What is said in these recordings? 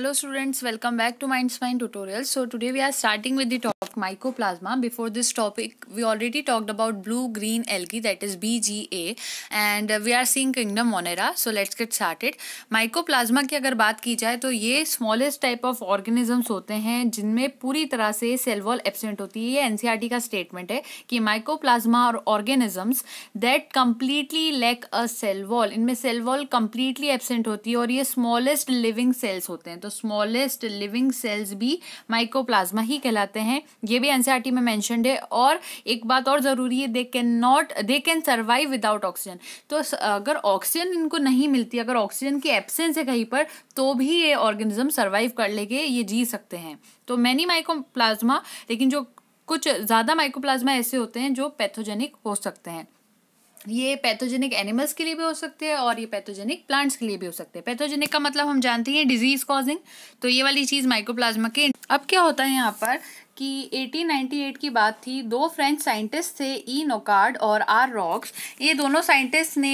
hello students welcome back to mind spine tutorial so today we are starting with the topic mycoplasma before this topic we already talked about blue green algae that is bga and we are seeing kingdom monera so let's get started mycoplasma की अगर बात की जाए तो ये smallest type of organisms होते हैं जिनमें पूरी तरह से cell wall absent होती है ये एनसीईआरटी का statement है कि mycoplasma और organisms that completely lack a cell wall इनमें cell wall completely absent होती है और ये smallest living cells होते हैं तो स्मॉलेस्ट लिविंग सेल्स भी माइक्रोप्लाज्मा ही कहलाते हैं ये भी एनसीईआरटी e में मैंशनड है और एक बात और ज़रूरी है they can not they can survive without oxygen तो अगर ऑक्सीजन इनको नहीं मिलती अगर ऑक्सीजन की एब्सेंस है कहीं पर तो भी ये ऑर्गेनिज्म सर्वाइव कर लेके ये जी सकते हैं तो मैनी प्लाज्मा लेकिन जो कुछ ज़्यादा माइक्रोप्लाज्मा ऐसे होते हैं जो पैथोजेनिक हो सकते हैं ये पैथोजेनिक एनिमल्स के लिए भी हो सकते हैं और ये पैथोजेनिक प्लांट्स के लिए भी हो सकते हैं पैथोजेनिक का मतलब हम जानते हैं डिजीज कॉजिंग तो ये वाली चीज़ माइक्रोप्लाज्मा के अब क्या होता है यहाँ पर कि 1898 की बात थी दो फ्रेंच साइंटिस्ट थे ई e. नोकार्ड और आर रॉक्स ये दोनों साइंटिस्ट ने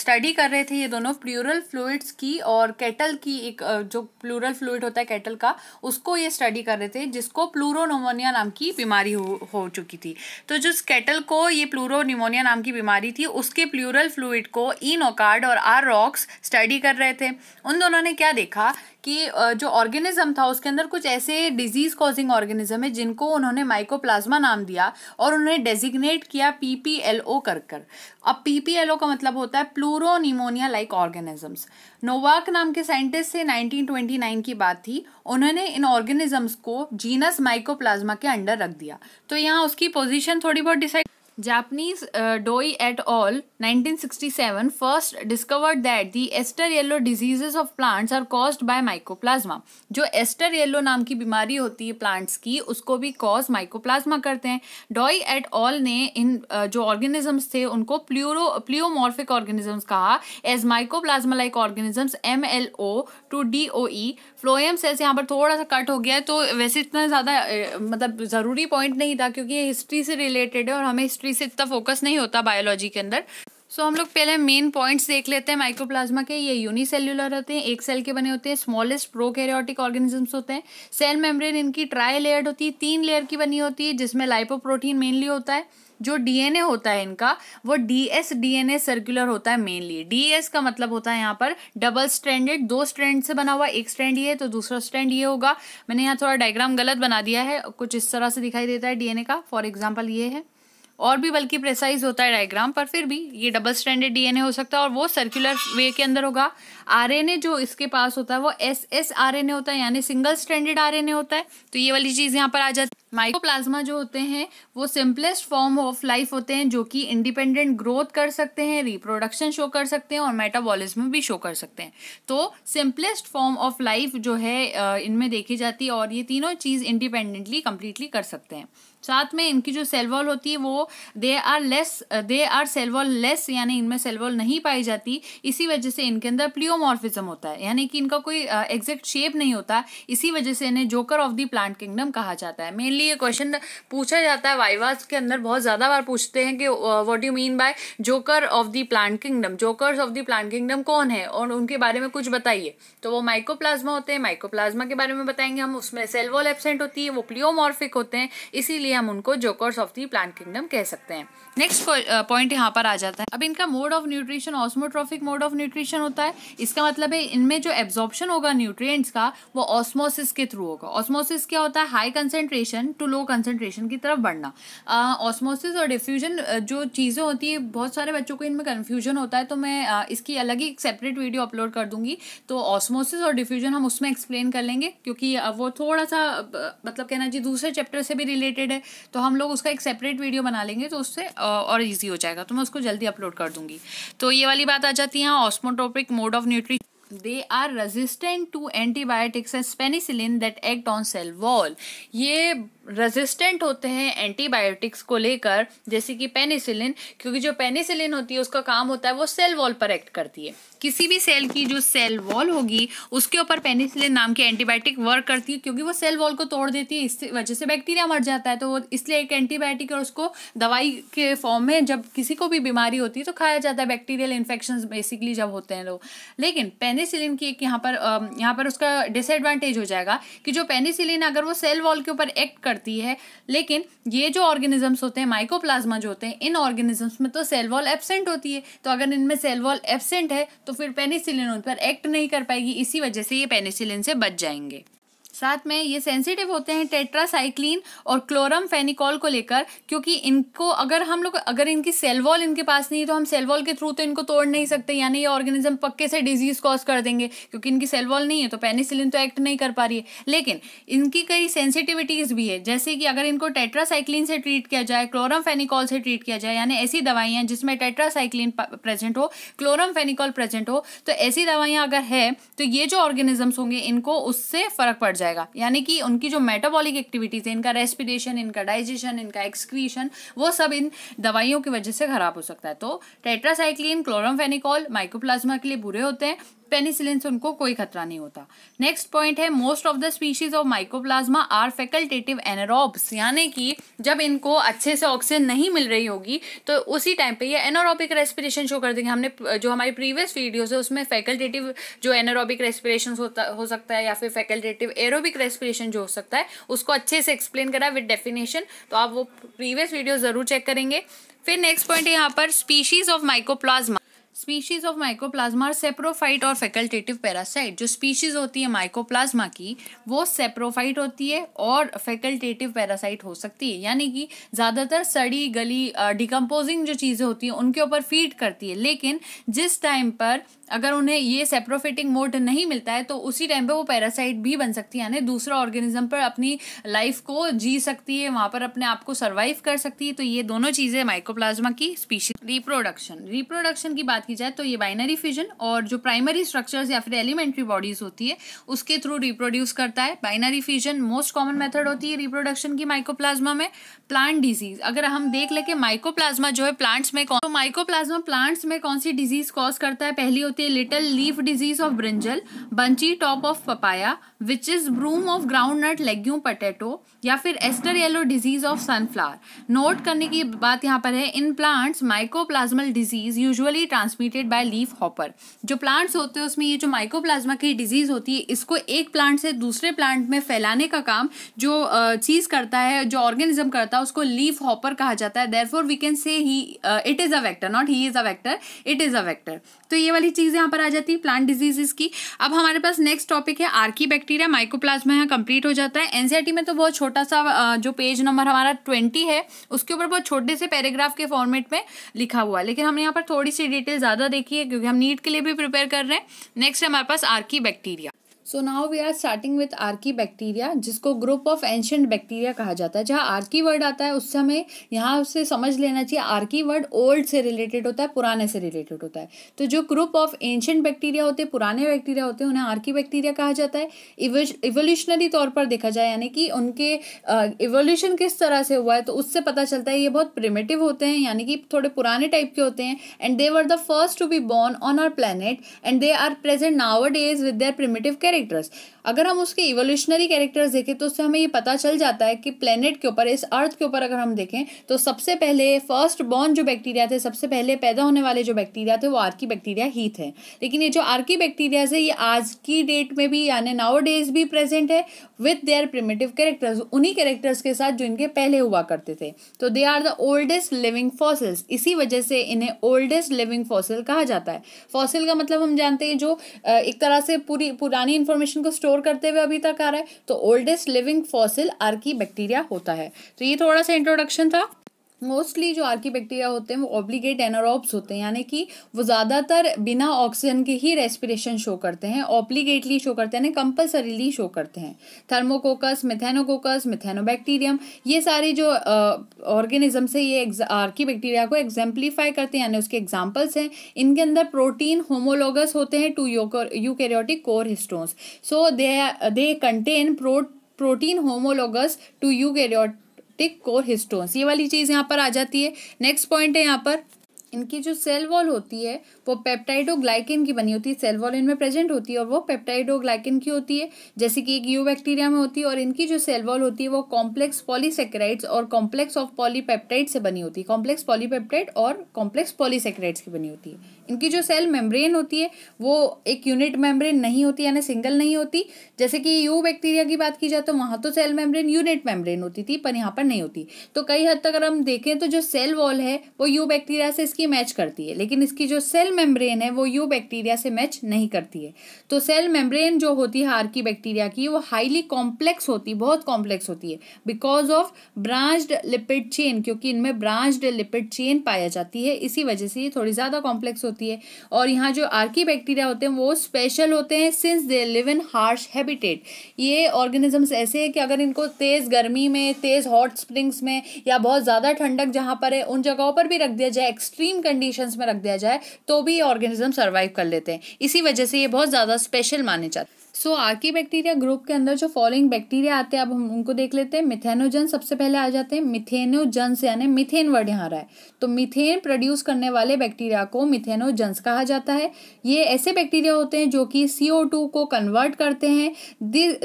स्टडी कर रहे थे ये दोनों प्लूरल फ्लूड्स की और कैटल की एक जो प्लूरल फ्लूड होता है केटल का उसको ये स्टडी कर रहे थे जिसको प्लूरोनोमोनिया नाम की बीमारी हो, हो चुकी थी तो जिस केटल को ये प्लूरोनिमोनिया नाम की बीमारी थी उसके प्लूरल फ्लूड को ई e. नोकार्ड और आर रॉक्स स्टडी कर रहे थे उन दोनों ने क्या देखा कि जो ऑर्गेनिज्म था उसके अंदर कुछ ऐसे डिजीज कॉजिंग ऑर्गेनिज्म है जिनको उन्होंने माइकोप्लाज्मा नाम दिया और उन्होंने डेजिग्नेट किया पी पी एल ओ कर कर अब पी पी एल ओ का मतलब होता है pleuro pneumonia like organisms Nowak नाम के साइंटिस्ट से 1929 की बात थी उन्होंने इन ऑर्गेनिजम्स को जीनस माइकोप्लाज्मा के अंडर रख दिया तो यहाँ उसकी पोजिशन थोड़ी बहुत decide Japanese Doi et al 1967 sixty seven first discovered that the aster yellow diseases of plants are caused by plasma जो एस्टर येलो नाम की बीमारी होती है प्लांट्स की उसको भी कॉज माइको प्लाज्मा करते हैं डोई एट ऑल ने इन uh, जो ऑर्गेनिजम्स थे उनको प्ल्यूरो प्ल्योमॉर्फिक ऑर्गेनिजम्स कहा as mycoplasma like organisms M L O to D O E phloems ऐसे यहाँ पर थोड़ा सा कट हो गया है तो वैसे इतना ज़्यादा uh, मतलब ज़रूरी पॉइंट नहीं था क्योंकि ये हिस्ट्री से रिलेटेड है और हमें केमिस्ट्री से इतना फोकस नहीं होता बायोलॉजी के अंदर सो so, हम लोग पहले मेन पॉइंट्स देख लेते हैं माइक्रोप्लाज्मा के ये यूनिसेल्युलर होते हैं एक सेल के बने होते हैं स्मॉलेस्ट प्रोकैरियोटिक ऑर्गेनिजम्स होते हैं सेल मेम्ब्रेन इनकी ट्राई लेयर्ड होती है तीन लेयर की बनी होती है जिसमें लाइपोप्रोटीन मेनली होता है जो डीएनए होता है इनका वो डीएस डीएनए सर्कुलर होता है मेनली डीएस का मतलब होता है यहाँ पर डबल स्ट्रैंडेड दो स्ट्रैंड से बना हुआ एक स्ट्रैंड ये तो दूसरा स्ट्रैंड ये होगा मैंने यहाँ थोड़ा डायग्राम गलत बना दिया है कुछ इस तरह से दिखाई देता है डीएनए का फॉर एग्जाम्पल ये है और भी बल्कि प्रेसाइज होता है डायग्राम पर फिर भी ये डबल स्टैंडर्ड डीएनए हो सकता है और वो सर्कुलर वे के अंदर होगा आरएनए जो इसके पास होता है वो S S R N A होता है यानी सिंगल स्टैंडर्ड आरएनए होता है तो ये वाली चीज़ यहाँ पर आ जाती है माइक्रोप्लाज्मा जो होते हैं वो सिंपलेस्ट फॉर्म ऑफ लाइफ होते हैं जो कि इंडिपेंडेंट ग्रोथ कर सकते हैं रिप्रोडक्शन शो कर सकते हैं और मेटाबॉलिज्म भी शो कर सकते हैं तो सिंपलेस्ट फॉर्म ऑफ लाइफ जो है इनमें देखी जाती है और ये तीनों चीज़ इंडिपेंडेंटली कम्प्लीटली कर सकते हैं साथ में इनकी जो सेल वॉल होती है वो they are less they are cell wall less यानी इनमें सेल वॉल नहीं पाई जाती इसी वजह से इनके अंदर प्लियोमॉर्फिज्म होता है यानी कि इनका कोई एग्जैक्ट शेप नहीं होता इसी वजह से इन्हें joker of the plant kingdom कहा जाता है मेनली ये क्वेश्चन पूछा जाता है वाइवास के अंदर बहुत ज़्यादा बार पूछते हैं कि what you mean by joker of the plant kingdom jokers of the plant kingdom कौन है और उनके बारे में कुछ बताइए तो वो माइकोप्लाज्मा होते हैं माइकोप्लाज्मा के बारे में बताएंगे हम उसमें सेल वॉल एबसेंट होती है वो प्लियोमॉर्फिक होते हैं इसीलिए हम उनको jokers of the plant kingdom कह सकते हैं नेक्स्ट पॉइंट uh, यहाँ पर आ जाता है अब इनका mode of nutrition osmotrophic mode of nutrition होता है इसका मतलब है इनमें जो एब्जॉर्प्शन होगा न्यूट्रिएंट्स का वो ऑस्मोसिस के थ्रू होगा ऑस्मोसिस क्या होता है high concentration to low concentration की तरफ बढ़ना ऑस्मोसिस uh, और डिफ्यूजन uh, जो चीज़ें होती है बहुत सारे बच्चों को इनमें कन्फ्यूजन होता है तो मैं uh, इसकी अलग ही सेपरेट वीडियो अपलोड कर दूंगी तो ऑस्मोसिस और डिफ्यूजन हम उसमें एक्सप्लेन कर लेंगे क्योंकि uh, वो थोड़ा सा uh, मतलब कहना चाहिए दूसरे चैप्टर से भी रिलेटेड है तो हम लोग उसका एक सेपरेट वीडियो बना लेंगे तो उससे और ईजी हो जाएगा तो मैं उसको जल्दी अपलोड कर दूंगी तो ये वाली बात आ जाती है osmotrophic mode of nutrition they are resistant to antibiotics and penicillin that act on cell wall ये रेजिस्टेंट होते हैं एंटीबायोटिक्स को लेकर जैसे कि पेनिसिलिन क्योंकि जो पेनिसिलिन होती है उसका काम होता है वो सेल वॉल पर एक्ट करती है किसी भी सेल की जो सेल वॉल होगी उसके ऊपर पेनिसिलिन नाम की एंटीबायोटिक वर्क करती है क्योंकि वो सेल वॉल को तोड़ देती है इस वजह से बैक्टीरिया मर जाता है तो वो इसलिए एक एंटीबायोटिक और उसको दवाई के फॉर्म में जब किसी को भी बीमारी होती है तो खाया जाता है बैक्टीरियल इन्फेक्शन बेसिकली जब होते हैं लोग लेकिन पेनिसिलिन की एक यहाँ पर यहाँ पर उसका डिसएडवांटेज हो जाएगा कि जो पेनिसिलिन अगर वो सेल वॉल के ऊपर एक्ट कर करती है लेकिन ये जो ऑर्गेनिजम्स होते हैं माइकोप्लाज्मा जो होते हैं इन ऑर्गेनिजम्स में तो सेल वॉल एबसेंट होती है तो अगर इनमें सेल वॉल एबसेंट है तो फिर पेनिसिलिन उन पर एक्ट नहीं कर पाएगी इसी वजह से ये पेनिसिलिन से बच जाएंगे साथ में ये सेंसिटिव होते हैं टेट्रासाइक्लिन और क्लोरम फेनिकॉल को लेकर क्योंकि इनको अगर हम लोग अगर इनकी सेलवॉल इनके पास नहीं है तो हम सेलवॉल के थ्रू तो इनको तोड़ नहीं सकते यानी ये ऑर्गेनिज्म पक्के से डिजीज कॉज कर देंगे क्योंकि इनकी सेलवॉल नहीं है तो पेनिसिलिन तो एक्ट नहीं कर पा रही है लेकिन इनकी कई सेंसिटिविटीज़ भी है जैसे कि अगर इनको टेट्रासाइक्लिन से ट्रीट किया जाए क्लोरम फेनिकॉल से ट्रीट किया जाए यानी ऐसी दवाइयाँ जिसमें टेट्रासाइक्लिन प्रेजेंट हो क्लोरम फेनिकॉल प्रेजेंट हो तो ऐसी दवाइयाँ अगर है तो ये जो ऑर्गेनिजम्स होंगे इनको उससे फ़र्क पड़ जाए जाएगा यानी कि उनकी जो मेटाबॉलिक एक्टिविटीज़ है इनका रेस्पिरेशन इनका डाइजेशन इनका एक्सक्रीशन वो सब इन दवाइयों की वजह से खराब हो सकता है तो टेट्रासाइक्लिन क्लोरमफेनिकॉल माइक्रोप्लाज्मा के लिए बुरे होते हैं पेनिसिलिन से उनको कोई खतरा नहीं होता नेक्स्ट पॉइंट है most of the species of mycoplasma are facultative anaerobes यानी कि जब इनको अच्छे से ऑक्सीजन नहीं मिल रही होगी तो उसी टाइम पे ये एनोरॉबिक रेस्पिरेशन शो कर देंगे हमने जो हमारी प्रीवियस वीडियोज है उसमें फैकल्टेटिव जो एनोरॉबिक रेस्पिरेशन होता हो सकता है या फिर फैकल्टेटिव एरोबिक रेस्पिरेशन जो हो सकता है उसको अच्छे से एक्सप्लेन करा विद डेफिनेशन तो आप वो प्रीवियस वीडियो ज़रूर चेक करेंगे फिर नेक्स्ट पॉइंट है यहाँ पर species of mycoplasma species of mycoplasma saprophyte और फैकल्टेटिव पैरासाइट जो स्पीशीज होती है माइकोप्लाज्मा की वो सेप्रोफाइट होती है और फैकल्टेटिव पैरासाइट हो सकती है यानी कि ज़्यादातर सड़ी गली डिकम्पोजिंग जो चीज़ें होती हैं उनके ऊपर फीड करती है लेकिन जिस टाइम पर अगर उन्हें ये सेप्रोफेटिंग मोड नहीं मिलता है तो उसी टाइम पे वो पैरासाइट भी बन सकती है यानी दूसरा ऑर्गेनिज्म पर अपनी लाइफ को जी सकती है वहाँ पर अपने आप को सर्वाइव कर सकती है तो ये दोनों चीज़ें माइकोप्लाज्मा की स्पीशीज रिप्रोडक्शन रिप्रोडक्शन की बात की जाए तो ये बाइनरी फिजन और जो प्राइमरी स्ट्रक्चर्स या फिर एलिमेंट्री बॉडीज होती है उसके थ्रू रिप्रोड्यूस करता है binary fission most common method होती है रिप्रोडक्शन की माइकोप्लाज्मा में प्लांट डिजीज अगर हम देख लें कि माइकोप्लाज्मा जो है प्लांट्स में कौन तो माइकोप्लाज्मा प्लांट्स में कौन सी डिजीज कॉज करता है पहली होती है little leaf disease of brinjal bunchy top of papaya which is broom of groundnut legume potato या फिर aster yellow disease of sunflower note करने की बात यहाँ पर है इन plants mycoplasmal disease usually transmitted by leaf hopper जो प्लांट्स होते हैं उसमें ये जो माइकोप्लाज्मा की डिजीज होती है इसको एक प्लांट से दूसरे प्लांट में फैलाने का काम जो चीज करता है जो ऑर्गेनिज्म करता है उसको लीफ हॉपर कहा जाता है देर we can say he it is a vector not he is a vector it is a vector तो ये वाली चीज यहाँ पर आ जाती है प्लांट डिजीज की अब हमारे पास नेक्स्ट टॉपिक है आर्की बैक्टीरिया माइक्रोप्लाज्मा यहाँ कंप्लीट हो जाता है एनसीईआरटी e में तो बहुत छोटा सा जो पेज नंबर हमारा ट्वेंटी है उसके ऊपर बहुत छोटे से पैराग्राफ के फॉर्मेट में लिखा हुआ है लेकिन हमने यहाँ पर थोड़ी सी डिटेल ज़्यादा देखी है क्योंकि हम नीट के लिए भी प्रिपेयर कर रहे हैं नेक्स्ट हमारे पास archaebacteria so now we are starting with archaebacteria जिसको ग्रुप ऑफ एंशंट बैक्टीरिया कहा जाता है जहाँ आर्की वर्ड आता है उससे हमें यहाँ उसे समझ लेना चाहिए आर्की वर्ड ओल्ड से रिलेटेड होता है पुराने से रिलेटेड होता है तो जो ग्रुप ऑफ एंशंट बैक्टीरिया होते हैं पुराने बैक्टीरिया होते हैं उन्हें आर्की बैक्टीरिया कहा जाता है इवोल्यूशनरी तौर पर देखा जाए यानी कि उनके इवोल्यूशन किस तरह से हुआ है तो उससे पता चलता है ये बहुत प्रिमेटिव होते हैं यानी कि थोड़े पुराने टाइप के होते हैं and they were the first to be born on our planet and they are present nowadays with their primitive character characters अगर हम उसके इवोल्यूशनरी कैरेक्टर्स देखें तो उससे हमें ये पता चल जाता है कि प्लेनेट के ऊपर इस अर्थ के ऊपर अगर हम देखें तो सबसे पहले फर्स्ट बॉर्न जो बैक्टीरिया थे सबसे पहले पैदा होने वाले जो बैक्टीरिया थे वो आर्की बैक्टीरिया ही थे लेकिन ये जो आर्की बैक्टीरियाज है ये आज की डेट में भी यानी नाव डेज भी प्रेजेंट है विथ देयर प्रिमेटिव कैरेक्टर्स उन्हीं कैरेक्टर्स के साथ जो इनके पहले हुआ करते थे तो they are the oldest living fossils इसी वजह से इन्हें ओल्डेस्ट लिविंग फॉसिल कहा जाता है फॉसिल का मतलब हम जानते हैं जो एक तरह से पूरी पुरानी इन्फॉर्मेशन को स्टोर करते हुए अभी तक आ रहा है तो oldest living fossil archaebacteria होता है तो ये थोड़ा सा इंट्रोडक्शन था मोस्टली जो आर्की बैक्टीरिया होते हैं वो ऑब्लिगेट एनारोब्स होते हैं यानी कि वो ज़्यादातर बिना ऑक्सीजन के ही रेस्पिरेशन शो करते हैं ऑब्लिगेटली शो करते हैं कंपल्सरीली शो करते हैं थर्मोकोकस मिथेनोकोकस मिथेनोबैक्टीरियम ये सारे जो ऑर्गेनिज्म से ये आर्की बैक्टीरिया को एग्जाम्पलीफाई करते हैं यानी उसके एग्जाम्पल्स हैं इनके अंदर प्रोटीन होमोलोगस होते हैं to eukaryotic core histones so they they contain pro protein homologous to eukaryotic core histones ये वाली चीज़ यहाँ पर आ जाती है नेक्स्ट पॉइंट है यहाँ पर इनकी जो सेल वॉल होती है वो पेप्टाइडोग्लाइकिन की बनी होती है सेल वॉल इनमें प्रेजेंट होती है और वो पेप्टाइडोग्लाइकिन की होती है जैसे कि एक यू बैक्टीरिया में होती है और इनकी जो सेल वॉल होती है वो कॉम्प्लेक्स पॉलीसेक्राइड्स और कॉम्प्लेक्स ऑफ पॉलीपेप्टाइड से बनी होती है कॉम्प्लेक्स पॉलीपेप्टाइड और कॉम्प्लेक्स पॉलीसेक्राइड्स की बनी होती है इनकी जो सेल मेम्ब्रेन होती है वो एक यूनिट मेम्ब्रेन नहीं होती यानी सिंगल नहीं होती जैसे कि यू बैक्टीरिया की बात की जाए तो वहाँ तो सेल मेम्ब्रेन यूनिट मेम्ब्रेन होती थी पर यहाँ पर नहीं होती तो कई हद तक अगर हम देखें तो जो सेल वॉल है वो यू बैक्टीरिया से इसकी मैच करती है लेकिन इसकी जो सेल मेम्ब्रेन है वो यू बैक्टीरिया से मैच नहीं करती है तो सेल मेम्ब्रेन जो होती है आर्की बैक्टीरिया की वो हाईली कॉम्प्लेक्स होती है बहुत कॉम्प्लेक्स होती है because of branched lipid chain क्योंकि इनमें ब्रांच्ड लिपिड चेन पाया जाती है इसी वजह से ये थोड़ी ज़्यादा कॉम्प्लेक्स होती है और यहाँ जो आर्की बैक्टीरिया होते हैं वो स्पेशल होते हैं since they live in harsh habitat ये ऑर्गेनिजम्स ऐसे हैं कि अगर इनको तेज़ गर्मी में तेज़ हॉट स्प्रिंग्स में या बहुत ज़्यादा ठंडक जहाँ पर है उन जगहों पर भी रख दिया जाए एक्सट्रीम कंडीशन में रख दिया जाए तो भी ऑर्गेनिज्म सर्वाइव कर लेते हैं इसी वजह से ये बहुत ज़्यादा स्पेशल माने जाते हैं सो आर्की बैक्टीरिया ग्रुप के अंदर जो फॉलोइंग बैक्टीरिया आते हैं अब हम उनको देख लेते हैं मिथेनोजन सबसे पहले आ जाते हैं मिथेनोजन्स यानी मिथेन वर्ड यहाँ रहा है तो मिथेन प्रोड्यूस करने वाले बैक्टीरिया को मिथेनोजन्स कहा जाता है ये ऐसे बैक्टीरिया होते हैं जो कि सी को कन्वर्ट करते हैं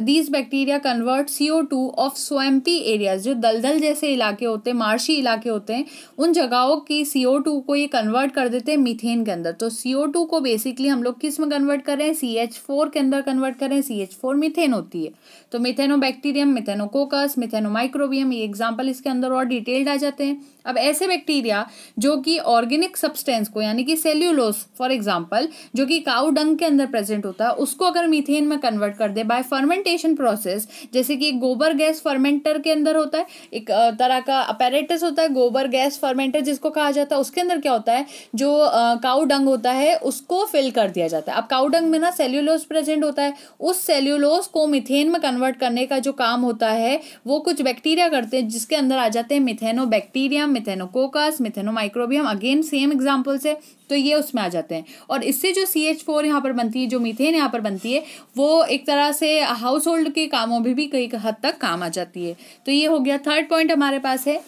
these bacteria convert C of swampy areas जो दलदल जैसे इलाके होते हैं मार्शी इलाके होते हैं उन जगहों की सी को ये कन्वर्ट कर देते हैं मिथेन के अंदर तो सी को बेसिकली हम लोग किस में कन्वर्ट कर रहे हैं सी के अंदर कन्वर्ट करें सी एच फोर मिथेन होती है तो methanobacterium methanococcus methanomicrobium ये एग्जाम्पल इसके अंदर और डिटेल्ड आ जाते हैं अब ऐसे बैक्टीरिया जो कि ऑर्गेनिक सब्सटेंस को यानी कि सेल्यूलोस फॉर एग्जांपल जो कि काउ डंग के अंदर प्रेजेंट होता है उसको अगर मीथेन में कन्वर्ट कर दे बाय फर्मेंटेशन प्रोसेस जैसे कि गोबर गैस फर्मेंटर के अंदर होता है एक तरह का अपेरेटिस होता है गोबर गैस फर्मेंटर जिसको कहा जाता है उसके अंदर क्या होता है जो काउ डंग होता है उसको फिल कर दिया जाता है अब काउ डंग में ना सेल्यूलोस प्रेजेंट होता है उस सेल्यूलोस को मिथेन में कन्वर्ट करने का जो काम होता है वो कुछ बैक्टीरिया करते हैं जिसके अंदर आ जाते हैं methanobacteria methanococcus methanomicrobium again same example से तो ये उसमें आ जाते हैं और इससे जो सी एच फोर यहाँ पर बनती है जो मीथेन यहाँ पर बनती है वो एक तरह से हाउस होल्ड के कामों में भी, भी कई हद तक काम आ जाती है तो ये हो गया थर्ड पॉइंट हमारे पास है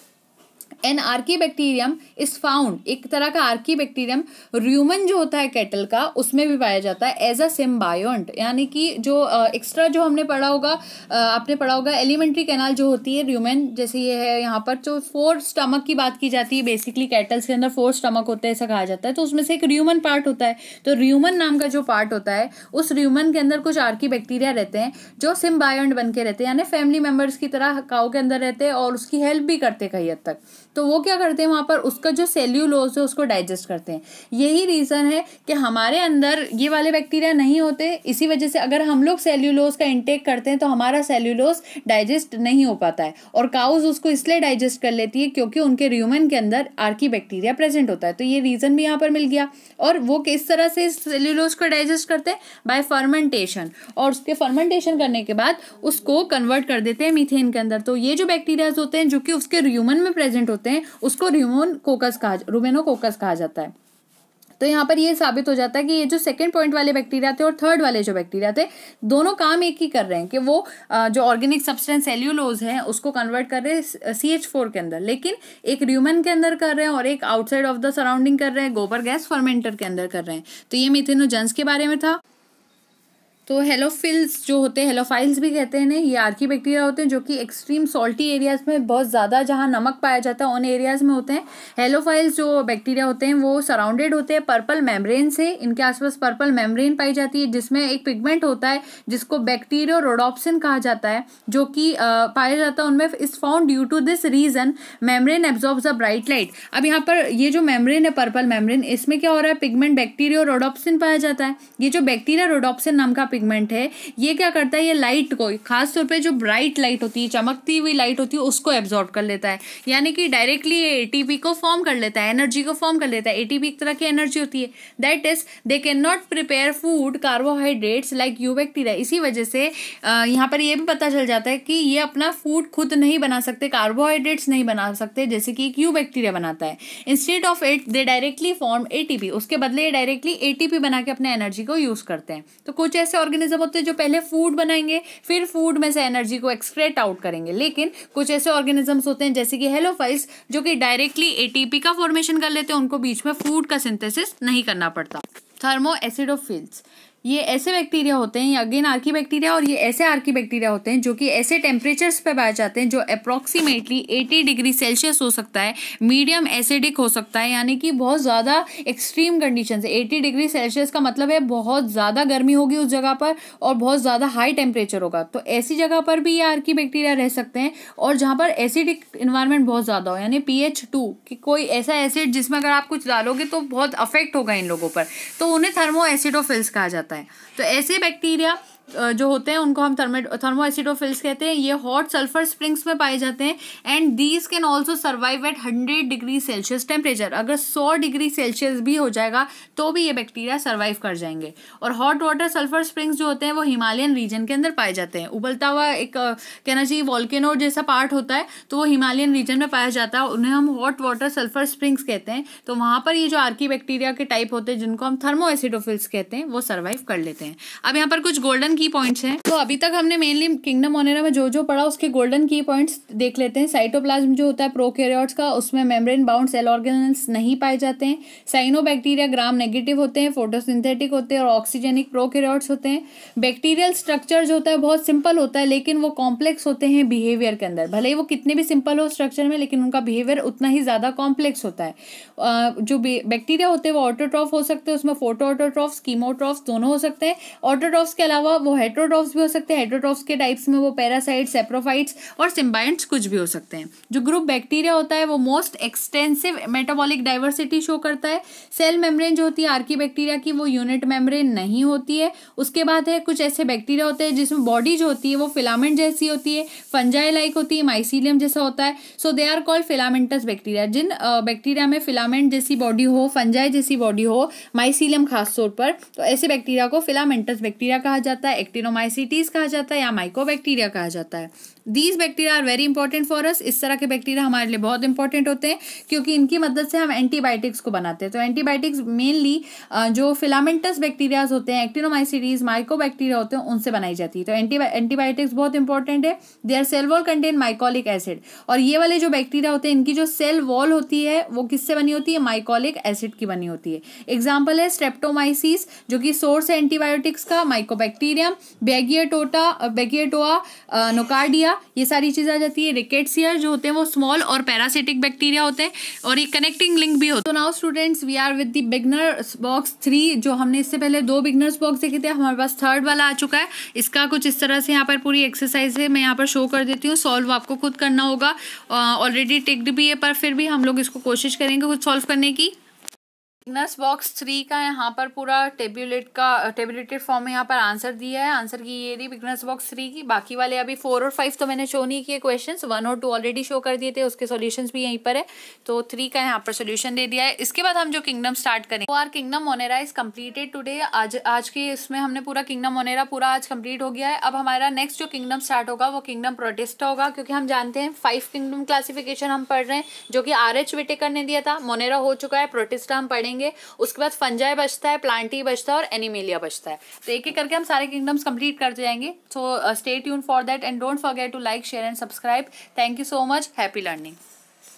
an archaebacterium is found एक तरह का आर्की बैक्टीरियम र्यूमन जो होता है कैटल का उसमें भी पाया जाता है एज अ सिम्बायोन्ट यानी कि जो एक्स्ट्रा जो हमने पढ़ा होगा आपने पढ़ा होगा एलिमेंट्री कैनाल जो होती है र्यूमन जैसे ये है यहाँ पर जो फोर स्टमक की बात की जाती है बेसिकली कैटल्स के अंदर फोर स्टमक होते हैं ऐसा कहा जाता है तो उसमें से एक र्यूमन पार्ट होता है तो र्यूमन नाम का जो पार्ट होता है उस र्यूमन के अंदर कुछ आर्की बैक्टीरिया रहते हैं जो सिम्बायोन्ट बन के रहते हैं यानी फैमिली मेम्बर्स की तरह काओ के अंदर रहते हैं और उसकी हेल्प भी करते कहीं हद तक तो वो क्या करते हैं वहाँ पर उसका जो सेल्यूलोज है उसको डाइजेस्ट करते हैं यही रीज़न है कि हमारे अंदर ये वाले बैक्टीरिया नहीं होते इसी वजह से अगर हम लोग सेल्यूलोज का इंटेक करते हैं तो हमारा सेल्यूलोज डाइजेस्ट नहीं हो पाता है और काउज उसको इसलिए डाइजेस्ट कर लेती है क्योंकि उनके र्यूमन के अंदर आर्की बैक्टीरिया प्रेजेंट होता है तो ये रीज़न भी यहाँ पर मिल गया और वो किस तरह से सेल्यूलोज को डाइजेस्ट करते हैं बाय फर्मेंटेशन और उसके फर्मेंटेशन करने के बाद उसको कन्वर्ट कर देते हैं मीथेन के अंदर तो ये जो बैक्टीरियाज होते हैं जो कि उसके र्यूमन में प्रेजेंट होते होते हैं उसको रिमोन कोकस कहा कोकस कहा जाता है तो यहाँ पर ये साबित हो जाता है कि ये जो सेकेंड पॉइंट वाले बैक्टीरिया थे और थर्ड वाले जो बैक्टीरिया थे दोनों काम एक ही कर रहे हैं कि वो जो ऑर्गेनिक सब्सटेंस सेल्यूलोज है उसको कन्वर्ट कर रहे हैं सी एच फोर के अंदर लेकिन एक र्यूमन के अंदर कर रहे हैं और एक आउटसाइड ऑफ द सराउंडिंग कर रहे हैं गोबर गैस फर्मेंटर के अंदर कर रहे हैं तो ये मिथेनोजेंस के बारे में था तो हेलोफिल्स जो होते हैं हेलोफाइल्स भी कहते हैं ये आर्की बैक्टीरिया होते हैं जो कि एक्सट्रीम सॉल्टी एरियाज़ में बहुत ज़्यादा जहाँ नमक पाया जाता है उन एरियाज़ में होते हैं हेलोफाइल्स जो बैक्टीरिया होते हैं वो सराउंडेड होते हैं पर्पल मेम्ब्रेन से इनके आसपास पर्पल मेम्ब्रेन पाई जाती है जिसमें एक पिगमेंट होता है जिसको बैक्टीरियो रोडोप्सिन कहा जाता है जो कि पाया जाता है उनमें is found due to this reason membrane absorb the bright light अब यहाँ पर ये जो मेम्ब्रेन है पर्पल मेम्ब्रेन इसमें क्या हो रहा है पिगमेंट बैक्टीरियो रोडोप्सिन पाया जाता है ये जो बैक्टीरिया रोडोप्सिन नाम का पिगमेंट है ये क्या करता है ये लाइट को खास तौर पे जो ब्राइट लाइट होती है चमकती हुई लाइट होती है उसको एब्जॉर्ब कर लेता है यानी कि डायरेक्टली ये एटीपी को फॉर्म कर लेता है एनर्जी को फॉर्म कर लेता है एटीपी एक तरह की एनर्जी होती है that is they can not prepare food carbohydrates like eubacteria इसी वजह से यहाँ पर यह भी पता चल जाता है कि ये अपना फूड खुद नहीं बना सकते कार्बोहाइड्रेट्स नहीं बना सकते जैसे कि एक यू बैक्टीरिया बनाता है instead of it they directly form ATP उसके बदले ये डायरेक्टली एटीपी बना के अपने एनर्जी को यूज़ करते हैं तो कुछ ऐसे ऑर्गेनिज्म होते हैं जो पहले फूड बनाएंगे फिर फूड में से एनर्जी को एक्सक्रेट आउट करेंगे लेकिन कुछ ऐसे ऑर्गेनिजम्स होते हैं जैसे कि हेलोफाइल्स जो कि डायरेक्टली ए का फॉर्मेशन कर लेते हैं उनको बीच में फूड का सिंथेसिस नहीं करना पड़ता थर्मो एसिडोफिल्स ये ऐसे बैक्टीरिया होते हैं ये अगेन आर्की बैक्टीरिया और ये ऐसे आर्की बैक्टीरिया होते हैं जो कि ऐसे टेम्परेचर्स पे पाए जाते हैं जो अप्रॉक्सीमेटली 80 डिग्री सेल्सियस हो सकता है मीडियम एसिडिक हो सकता है यानी कि बहुत ज़्यादा एक्सट्रीम कंडीशन है एटी डिग्री सेल्सियस का मतलब है बहुत ज़्यादा गर्मी होगी उस जगह पर और बहुत ज़्यादा हाई टेम्परेचर होगा तो ऐसी जगह पर भी ये आर्की बैक्टीरिया रह सकते हैं और जहाँ पर एसिडिक इन्वायरमेंट बहुत ज़्यादा हो यानी पी एच टू कि कोई ऐसा एसिड जिसमें अगर आप कुछ डालोगे तो बहुत अफेक्ट होगा इन लोगों पर तो उन्हें थर्मो एसिडोफिल्स कहा जाता है जाता है तो ऐसे बैक्टीरिया जो होते हैं उनको हम थर्मे थर्मो एसिडोफिल्स कहते हैं ये हॉट सल्फर स्प्रिंग्स में पाए जाते हैं and these can also survive at hundred degree Celsius temperature अगर सौ डिग्री सेल्सियस भी हो जाएगा तो भी ये बैक्टीरिया सर्वाइव कर जाएंगे और हॉट वाटर सल्फर स्प्रिंग्स जो होते हैं वो हिमालयन रीजन के अंदर पाए जाते हैं उबलता हुआ एक कहना चाहिए वॉल्केनो जैसा पार्ट होता है तो वो हिमालयन रीजन में पाया जाता है उन्हें हम हॉट वाटर सल्फर स्प्रिंग्स कहते हैं तो वहाँ पर ये जो आर्की बैक्टीरिया के टाइप होते हैं जिनको हम थर्मो एसिडोफिल्स कहते हैं वो सर्वाइव कर लेते हैं अब यहाँ पर कुछ गोल्डन गोल्डन की पॉइंट्स हैं तो अभी तक हमने मेनली किंगडम ओनेरा में जो जो पढ़ा उसके गोल्डन की पॉइंट्स देख लेते हैं साइटोप्लाज्म जो होता है प्रोकैरियोट्स का उसमें मेम्ब्रेन बाउंड सेल ऑर्गेनल्स नहीं पाए जाते हैं बैक्टीरिया ग्राम नेगेटिव होते हैं फोटोसिंथेटिक होते हैं और ऑक्सीजेनिक प्रोकैरियोट्स होते हैं बैक्टीरियल स्ट्रक्चर जो होता है बहुत सिंपल होता है लेकिन वो कॉम्प्लेक्स होते हैं बिहेवियर के अंदर भले ही वो कितने भी सिंपल हो स्ट्रक्चर में लेकिन उनका बिहेवियर उतना ही ज़्यादा कॉम्प्लेक्स होता है जो बैक्टीरिया होते हैं वो ऑटोट्रॉफ हो सकते हैं उसमें फोटो ऑटोट्रॉफ्स कीमोट्रॉफ्स दोनों हो सकते हैं ऑटोट्रॉफ्स के अलावा वो हेट्रोट्रॉफ्स भी हो सकते हैं हेट्रोट्रॉफ्स के टाइप्स में वो पैरासाइट सेप्रोफाइट्स और सिम्बाइंट्स कुछ भी हो सकते हैं जो ग्रुप बैक्टीरिया होता है वो most extensive metabolic diversity show करता है सेल मेम्ब्रेन जो होती है आर्की बैक्टीरिया की वो यूनिट मेम्ब्रेन नहीं होती है उसके बाद है कुछ ऐसे बैक्टीरिया होते हैं जिसमें बॉडी जो होती है वो फिलामेंट जैसी होती है फंजाई लाइक होती है माइसीलियम जैसा होता है so they are called filamentous bacteria जिन बैक्टीरिया में फिलामेंट जैसी बॉडी हो फंजाई जैसी बॉडी हो माइसीलियम खास तौर पर तो ऐसे बैक्टीरिया को फिलामेंटस बैक्टीरिया कहा जाता है है एक्टिनोमाइसिटीज कहा जाता है या माइकोबैक्टीरिया कहा जाता है these bacteria are very important for us इस तरह के बैक्टीरिया हमारे लिए बहुत इंपॉर्टेंट होते हैं क्योंकि इनकी मदद से हम एंटीबायोटिक्स को बनाते हैं तो एंटीबायोटिक्स मेनली जो फिलामेंटस बैक्टीरियाज होते हैं एक्टिनोमाइसिटीज माइको होते हैं उनसे बनाई जाती है तो एंटी एंटीबायोटिक्स बहुत इंपॉर्टेंट है they are cell wall contain mycolic acid और ये वाले जो बैक्टीरिया होते हैं इनकी जो सेल वॉल होती है वो किससे बनी होती है माइकोलिक एसिड की बनी होती है एग्जाम्पल है स्ट्रेप्टोमाइसिस जो कि सोर्स है एंटीबायोटिक्स का माइकोबैक्टीरिया मीडियम बेगियटोटा बेगियटोआ नोकार्डिया ये सारी चीज़ें आ जाती है रिकेट्सिया जो होते हैं वो स्मॉल और पैरासिटिक बैक्टीरिया होते हैं और ये कनेक्टिंग लिंक भी होते तो now students we are with the beginners box three जो हमने इससे पहले दो बिगनर्स बॉक्स देखे थे हमारे पास थर्ड वाला आ चुका है इसका कुछ इस तरह से यहाँ पर पूरी एक्सरसाइज है मैं यहाँ पर शो कर देती हूँ सॉल्व आपको खुद करना होगा ऑलरेडी uh, टिक्ड भी है पर फिर भी हम लोग इसको कोशिश करेंगे खुद सॉल्व करने की थिकनेस बॉक्स थ्री का यहाँ पर पूरा टेबुलेट का टेबुलेटेड फॉर्म में यहाँ पर आंसर दिया है आंसर की ये रही थिकनेस बॉक्स थ्री की बाकी वाले अभी फोर और फाइव तो मैंने शो नहीं किए क्वेश्चंस वन और टू ऑलरेडी शो कर दिए थे उसके सॉल्यूशंस भी यहीं पर है तो थ्री का यहाँ पर सोल्यूशन दे दिया है इसके बाद हम जो किंगडम स्टार्ट करें वो our kingdom Monera is completed today आज आज के इसमें हमने पूरा किंगडम मोनेरा पूरा आज कम्प्लीट हो गया है अब हमारा नेक्स्ट जो किंगडम स्टार्ट होगा वो किंगडम प्रोटेस्टा होगा क्योंकि हम जानते हैं फाइव किंगडम क्लासिफिकेशन हम पढ़ रहे हैं जो कि आर एच विटेकर ने दिया था मोनेरा हो चुका है प्रोटेस्टा हम पढ़ेंगे जाएंगे उसके बाद फंजाई बचता है प्लांटी बचता है और एनिमेलिया बचता है तो एक एक करके हम सारे किंगडम्स कंप्लीट कर जाएंगे so stay tune for that and don't forget to like share and subscribe thank you so much happy learning